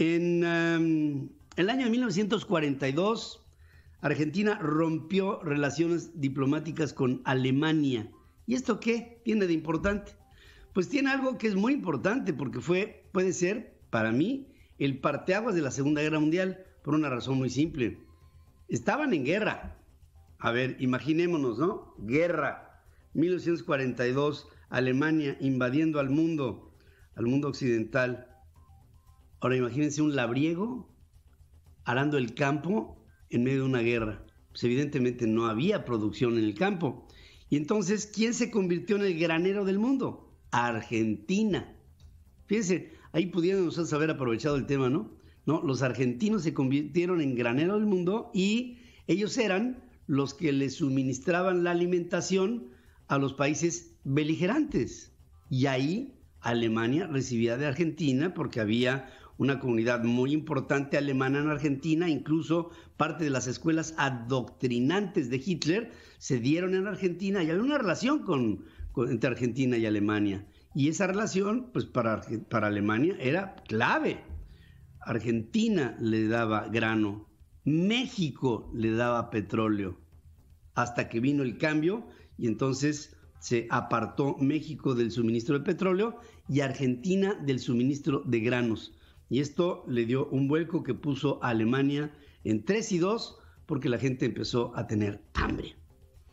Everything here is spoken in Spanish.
En em, el año 1942, Argentina rompió relaciones diplomáticas con Alemania. ¿Y esto qué tiene de importante? Pues tiene algo que es muy importante porque fue, puede ser, para mí, el parteaguas de la Segunda Guerra Mundial por una razón muy simple. Estaban en guerra. A ver, imaginémonos, ¿no? Guerra. 1942, Alemania invadiendo al mundo, al mundo occidental. Ahora imagínense un labriego arando el campo en medio de una guerra. Pues, evidentemente no había producción en el campo. Y entonces, ¿quién se convirtió en el granero del mundo? Argentina. Fíjense, ahí pudieron ustedes haber aprovechado el tema, ¿no? ¿no? Los argentinos se convirtieron en granero del mundo y ellos eran los que le suministraban la alimentación a los países beligerantes. Y ahí Alemania recibía de Argentina porque había una comunidad muy importante alemana en Argentina, incluso parte de las escuelas adoctrinantes de Hitler se dieron en Argentina y había una relación entre Argentina y Alemania. Y esa relación, pues para, para Alemania era clave. Argentina le daba grano, México le daba petróleo, hasta que vino el cambio y entonces se apartó México del suministro de petróleo y Argentina del suministro de granos. Y esto le dio un vuelco que puso a Alemania en 3 y 2 porque la gente empezó a tener hambre.